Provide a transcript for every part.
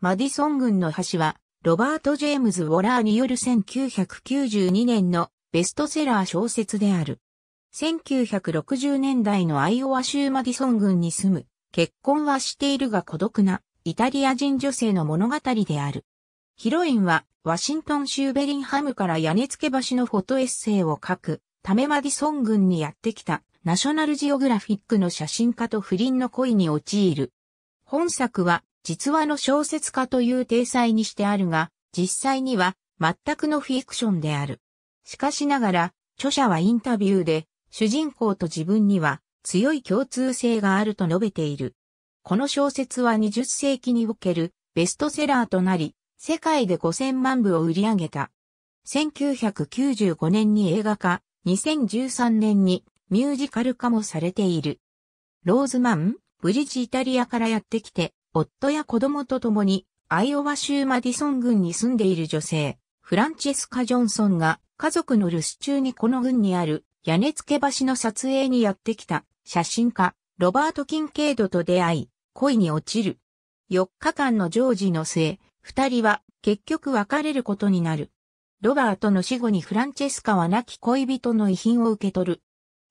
マディソン軍の橋は、ロバート・ジェームズ・ウォラーによる1992年のベストセラー小説である。1960年代のアイオワ州マディソン郡に住む、結婚はしているが孤独な、イタリア人女性の物語である。ヒロインは、ワシントン州ベリンハムから屋根付け橋のフォトエッセイを書く、ためマディソン郡にやってきた、ナショナルジオグラフィックの写真家と不倫の恋に陥る。本作は、実話の小説家という体裁にしてあるが、実際には全くのフィクションである。しかしながら、著者はインタビューで、主人公と自分には強い共通性があると述べている。この小説は20世紀におけるベストセラーとなり、世界で5000万部を売り上げた。1995年に映画化、2013年にミュージカル化もされている。ローズマン、ブリッジイタリアからやってきて、夫や子供と共に、アイオワ州マディソン郡に住んでいる女性、フランチェスカ・ジョンソンが、家族の留守中にこの郡にある、屋根付け橋の撮影にやってきた、写真家、ロバート・キンケイドと出会い、恋に落ちる。4日間の常時の末、二人は結局別れることになる。ロバートの死後にフランチェスカは亡き恋人の遺品を受け取る。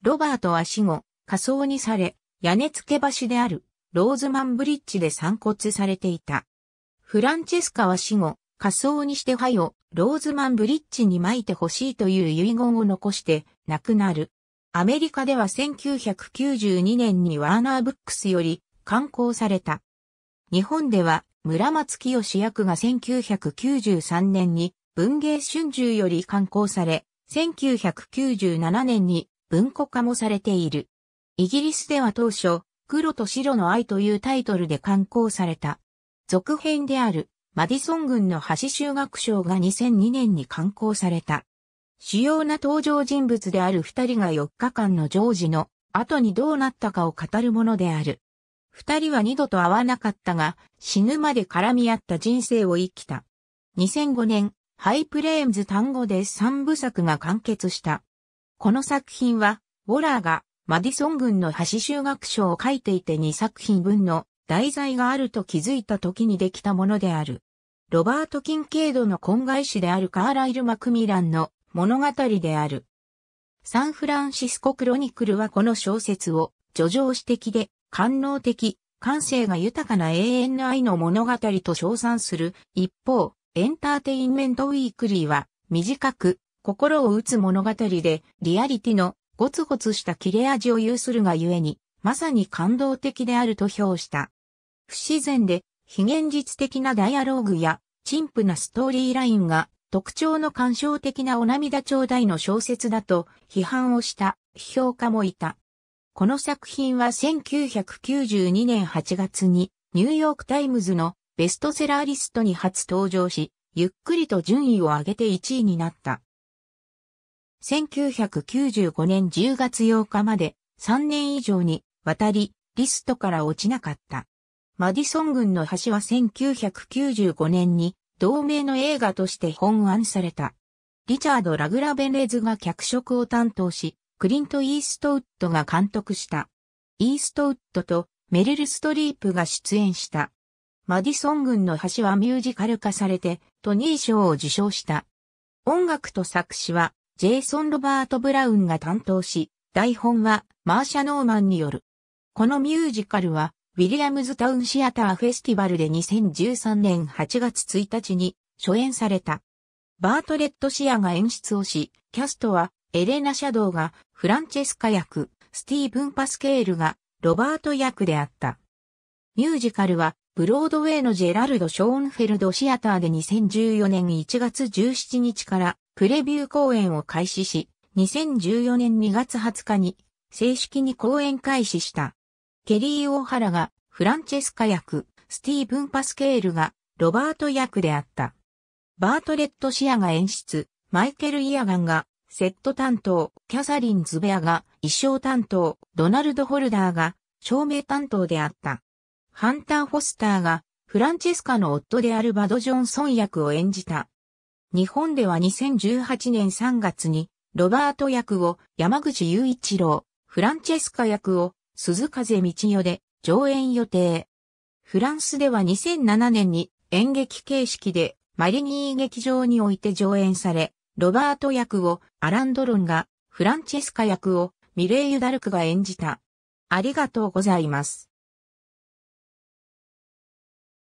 ロバートは死後、仮装にされ、屋根付け橋であるローズマンブリッジで散骨されていた。フランチェスカは死後、仮想にして灰をローズマンブリッジに撒いてほしいという遺言を残して亡くなる。アメリカでは1992年にワーナーブックスより刊行された。日本では村松清役が1993年に文芸春秋より刊行され、1997年に文庫化もされている。イギリスでは当初、黒と白の愛というタイトルで刊行された。続編である、マディソン軍の橋修学賞が2002年に刊行された。主要な登場人物である二人が4日間のジョージの後にどうなったかを語るものである。二人は二度と会わなかったが、死ぬまで絡み合った人生を生きた。2005年、ハイプレーンズ単語で三部作が完結した。この作品は、ウォラーがマディソン軍の橋修学書を書いていて2作品分の題材があると気づいた時にできたものである。ロバート・キンケードの婚外子であるカーライル・マクミランの物語である。サンフランシスコ・クロニクルはこの小説を、叙情詩的で、官能的、感性が豊かな永遠の愛の物語と称賛する。一方、エンターテインメント・ウィークリーは、短く、心を打つ物語で、リアリティのゴツゴツした切れ味を有するがゆえに、まさに感動的であると評した。不自然で、非現実的なダイアローグや、陳腐なストーリーラインが、特徴の感傷的なお涙頂戴の小説だと批判をした批評家もいた。この作品は1992年8月にニューヨークタイムズのベストセラーリストに初登場し、ゆっくりと順位を上げて1位になった。1995年10月8日まで3年以上にわたりリストから落ちなかった。マディソン軍の橋は1995年に同名の映画として本案された。リチャード・ラグラベレズが脚色を担当し、クリント・イーストウッドが監督した。イーストウッドとメリル・ストリープが出演した。マディソン軍の橋はミュージカル化されてトニー賞を受賞した。音楽と作詞はジェイソン・ロバート・ブラウンが担当し、台本はマーシャ・ノーマンによる。このミュージカルは、ウィリアムズタウンシアターフェスティバルで2013年8月1日に初演された。バートレット・シアが演出をし、キャストはエレナ・シャドウがフランチェスカ役、スティーブン・パスケールがロバート役であった。ミュージカルはブロードウェイのジェラルド・ショーンフェルド・シアターで2014年1月17日からプレビュー公演を開始し、2014年2月20日に正式に公演開始した。ケリー・オハラがフランチェスカ役、スティーブン・パスケールがロバート役であった。バートレット・シアが演出、マイケル・イアガンがセット担当、キャサリン・ズベアが衣装担当、ドナルド・ホルダーが照明担当であった。ハンター・フォスターがフランチェスカの夫であるバド・ジョンソン役を演じた。日本では2018年3月に、ロバート役を山口雄一郎、フランチェスカ役を鈴風道代で上演予定。フランスでは2007年に演劇形式でマリニー劇場において上演され、ロバート役をアランドロンが、フランチェスカ役をミレイユ・ダルクが演じた。ありがとうございます。